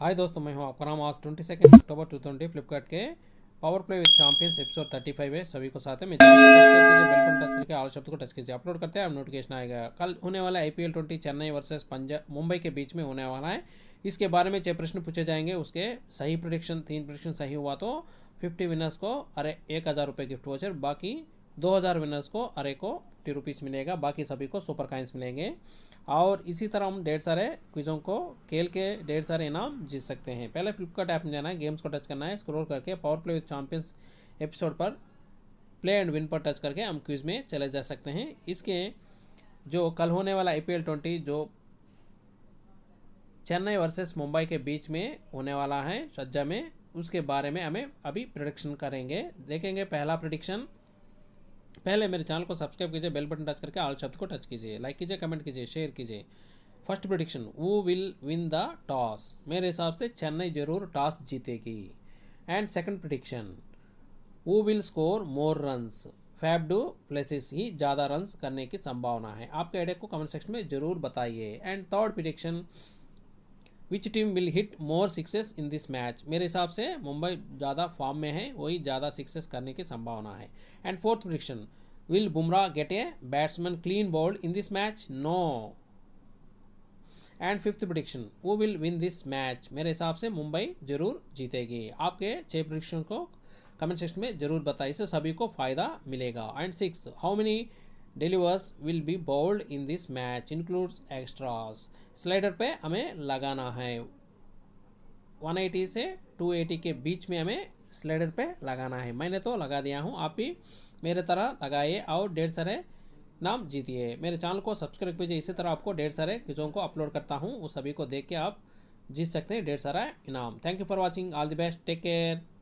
हाय दोस्तों मैं हूं आपका नाम आज twenty second October two twenty Flipkart के power play with champions episode thirty five है सभी को साथ में बेल टच करके आल शब्द को टच कीजिए अपलोड करते हैं नोटिफिकेशन आएगा कल होने वाला I P twenty Chennai versus Punjab Mumbai के बीच में होने वाला है इसके बारे में छः प्रश्न पूछे जाएंगे उसके सही प्रोडिक्शन तीन प्रोडिक्शन सही हुआ तो फिफ्टी विनर्स को अरे एक हज़ार रुपये गिफ्ट वोचर बाकी 2000 विनर्स को अरे को टी रुपीज़ मिलेगा बाकी सभी को सुपर काइंस मिलेंगे और इसी तरह हम ढेर सारे क्विज़ों को खेल के ढेर सारे इनाम जीत सकते हैं पहले फ्लिपकार्ट ऐप में जाना है गेम्स को टच करना है स्क्रोल करके power play with champions episode पर प्ले एंड विन पर टच करके हम क्विज़ में चले जा सकते हैं इसके जो कल होने वाला आई पी जो चेन्नई वर्सेस मुंबई के बीच में होने वाला है सज्जा में उसके बारे में हमें अभी प्रोडिक्शन करेंगे देखेंगे पहला प्रोडिक्शन पहले मेरे चैनल को सब्सक्राइब कीजिए बेल बटन टच करके आल शब्द को टच कीजिए लाइक कीजिए कमेंट कीजिए शेयर कीजिए first prediction who will win the toss मेरे हिसाब से चेन्नई जरूर टॉस जीतेगी and second prediction who will score more runs Faf du Plessis ही ज़्यादा रन्स करने की संभावना है आपके आइडिया को कमेंट सेक्शन में ज़रूर बताइए and third prediction which team will hit more sixes in this match मेरे हिसाब से मुंबई ज़्यादा फॉर्म में है वही ज़्यादा सिक्सेस करने की संभावना है and fourth prediction will Bumrah get a batsman clean bowled in this match no and fifth prediction who will win this match मेरे हिसाब से मुंबई जरूर जीतेगी आपके छः प्रिडिक्शन को कमेंट सेक्शन में जरूर बताइए इससे सभी को फ़ायदा मिलेगा and six how many deliveries will be bowled in this match includes extras slider पे हमें लगाना है 180 से 280 के बीच में हमें स्लाइडर पे लगाना है मैंने तो लगा दिया हूँ आप भी मेरे तरह लगाइए और ढेर सारे नाम जीतिए मेरे चैनल को सब्सक्राइब कीजिए इसी तरह आपको ढेर सारे चीज़ों को अपलोड करता हूँ उस सभी को देख के आप जीत सकते हैं ढेर सारा इनाम thank you for watching all the best take care